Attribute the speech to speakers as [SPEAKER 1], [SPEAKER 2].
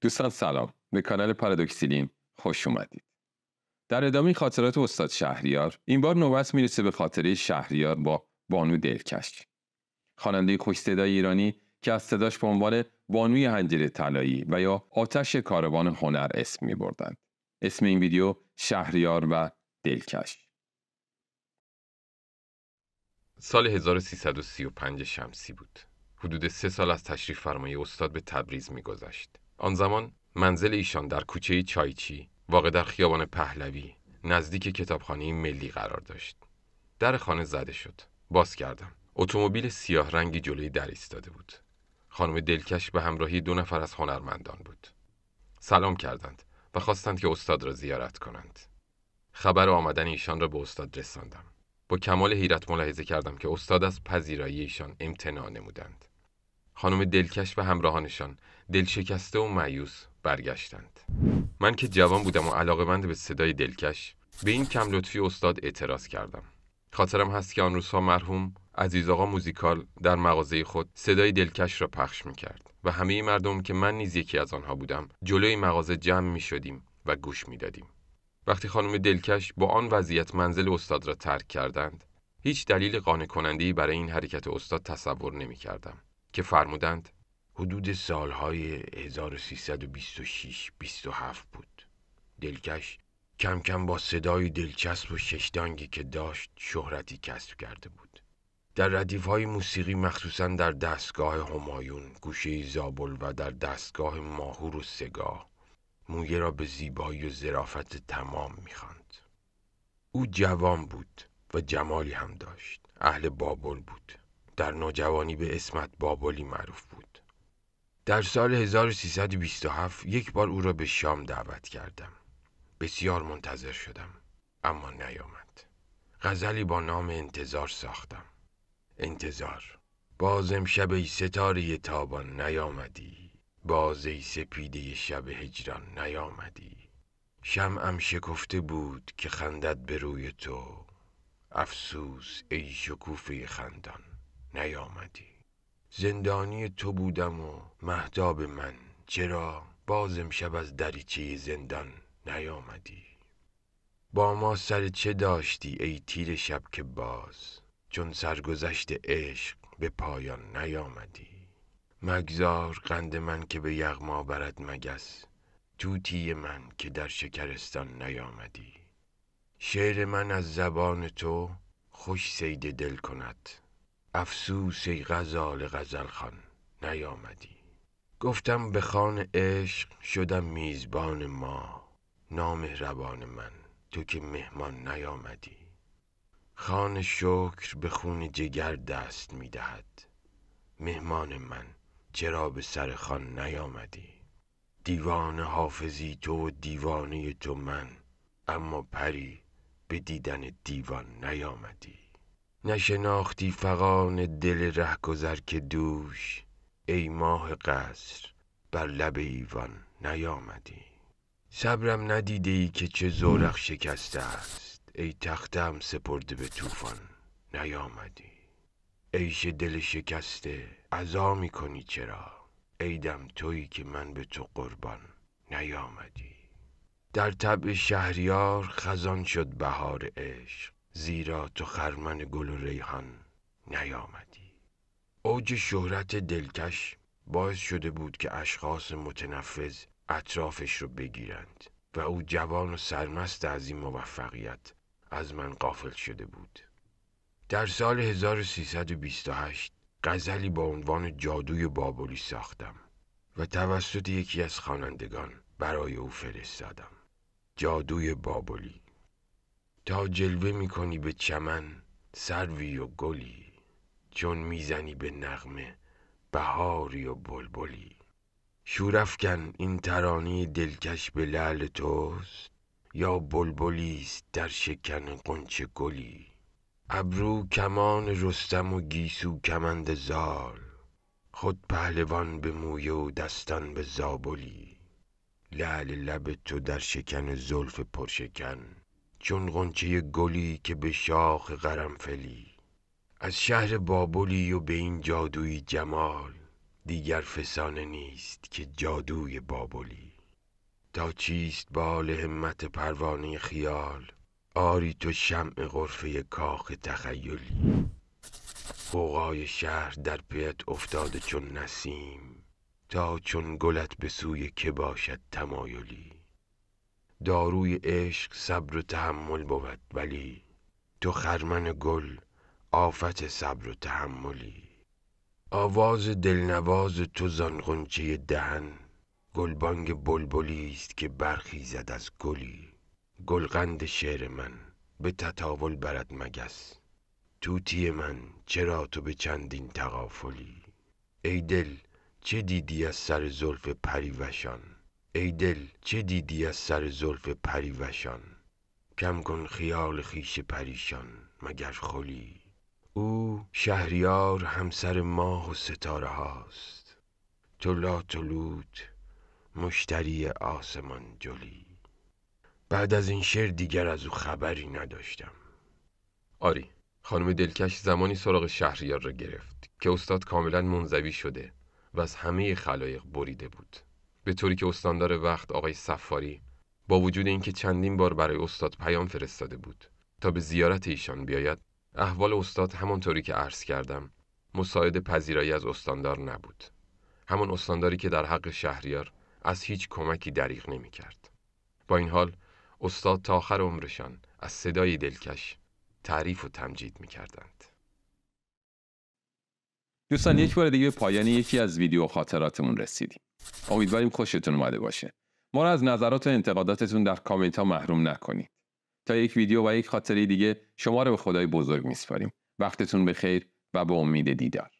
[SPEAKER 1] دوستان سلام به کانال پارادوکسیلین خوش اومدید در ادامه خاطرات استاد شهریار این بار نوبت میرسه به خاطره شهریار با بانو دلکش خواننده خوش صدای ایرانی که از صداش به عنوان بانوی هنجر طلایی و یا آتش کاروان هنر اسم می بردند. اسم این ویدیو شهریار و دلکش سال 1335 شمسی بود حدود سه سال از تشریف فرمایی استاد به تبریز گذشت آن زمان منزل ایشان در کوچه چایچی واقع در خیابان پهلوی نزدیک کتابخانه ملی قرار داشت در خانه زده شد باز کردم اتومبیل سیاه رنگی جلوی در ایستاده بود خانم دلکش به همراهی دو نفر از هنرمندان بود سلام کردند و خواستند که استاد را زیارت کنند خبر آمدن ایشان را به استاد رساندم با کمال حیرت ملاحظه کردم که استاد از پذیرایی ایشان امتناع نمودند خانم دلکش و همراهانشان دلشکسته و معیوس برگشتند من که جوان بودم و مند به صدای دلکش به این کم لطفی استاد اعتراض کردم خاطرم هست که آن روزها مرحوم عزیز آقا موزیکال در مغازه خود صدای دلکش را پخش می و همه مردم که من نیز یکی از آنها بودم جلوی مغازه جمع می شدیم و گوش می دادیم. وقتی خانم دلکش با آن وضعیت منزل استاد را ترک کردند هیچ دلیل قانع کننده برای این حرکت استاد تصور نمی
[SPEAKER 2] که فرمودند حدود سالهای 1326-27 بود دلکش کم کم با صدای دلچسب و ششدانگی که داشت شهرتی کسب کرده بود در ردیف های موسیقی مخصوصا در دستگاه همایون گوشه زابل و در دستگاه ماهور و سگاه مویه را به زیبایی و زرافت تمام میخواند او جوان بود و جمالی هم داشت اهل بابل بود در نوجوانی به اسمت بابلی معروف بود. در سال 1327 یک بار او را به شام دعوت کردم. بسیار منتظر شدم اما نیامد. غزلی با نام انتظار ساختم. انتظار بازم شب ای ستاره تابان نیامدی باز ای سپیده شب هجران نیامدی شمعم شکفته بود که خندد به روی تو افسوس ای شکوفه خندان نیامدی زندانی تو بودم و مهداب من چرا باز امشب از دریچه زندان نیامدی با ما سر چه داشتی ای تیر شب که باز چون سرگذشت عشق به پایان نیامدی مگذار قند من که به یغما برد مگس توتی من که در شکرستان نیامدی شعر من از زبان تو خوش سیده دل کند افسوس ای غزال غزل نیامدی گفتم به خان عشق شدم میزبان ما نامهربان من تو که مهمان نیامدی خان شکر به خون جگر دست می مهمان من چرا به سر خان نیامدی دیوان حافظی تو و دیوانه تو من اما پری به دیدن دیوان نیامدی نشناختی فغان دل رهگذر که دوش ای ماه قصر بر لب ایوان نیامدی صبرم ندیده ای که چه زورق شکسته است ای تخته ام سپرده به طوفان نیامدی عیش دل شکسته عزا می کنی چرا ای تویی که من به تو قربان نیامدی در طبع شهریار خزان شد بهار عشق زیرا تو خرمن گل و ریحان نیامدی اوج شهرت دلکش باعث شده بود که اشخاص متنفذ اطرافش رو بگیرند و او جوان و سرمست از این موفقیت از من قافل شده بود در سال 1328 غزلی با عنوان جادوی بابلی ساختم و توسط یکی از خوانندگان برای او فرستادم جادوی بابلی تا جلوه می کنی به چمن سروی و گلی چون میزنی به نغمه بهاری و بلبلی شورافکن این ترانه دلکش به لعل توست یا بلبلی است در شکن قنچه گلی ابرو کمان رستم و گیسو کمند زال خود پهلوان به مویه و دستان به زابلی لعل لب تو در شکن زلف پرشکن چون غنچه گلی که به شاخ قرمفلی از شهر بابلی و به این جادوی جمال دیگر فسانه نیست که جادوی بابلی تا چیست بال همت پروانه خیال آری تو شمع غرفه کاخ تخیلی غوغای شهر در پیت افتاده چون نسیم تا چون گلت به سوی که باشد تمایلی داروی عشق صبر و تحمل بود ولی تو خرمن گل آفت صبر و تحملی آواز دلنواز تو زان دهن گلبانگ بلبلی است که برخیزد از گلی گلغند شعر من به تطاول برد مگس توتی من چرا تو به چندین تقافلی ای دل چه دیدی از سر زلف پریوشان ای دل چه دیدی از سر زلف پریوشان کم کن خیال خویش پریشان مگر خلی او شهریار همسر ماه و ستاره هاست تو لاتلوت مشتری آسمان جلی بعد از این شعر دیگر از او خبری نداشتم آری خانم دلکش زمانی سراغ شهریار را گرفت که
[SPEAKER 1] استاد کاملا منزوی شده و از همه خلایق بریده بود به طوری که استاندار وقت آقای سفاری با وجود اینکه چندین بار برای استاد پیام فرستاده بود تا به زیارت ایشان بیاید احوال استاد همانطوری که عرض کردم مساعد پذیرایی از استاندار نبود همان استانداری که در حق شهریار از هیچ کمکی دریغ نمی کرد. با این حال استاد تا آخر عمرشان از صدای دلکش تعریف و تمجید می کردند. دوستان یک بار دیگه به پایان یکی از ویدیو خاطراتمون رسیدیم امیدواریم خوشتون اومده باشه ما را از نظرات و انتقاداتتون در کامنت ها محروم نکنید تا یک ویدیو و یک خاطره دیگه شما رو به خدای بزرگ میسپاریم وقتتون به خیر و به امید دیدار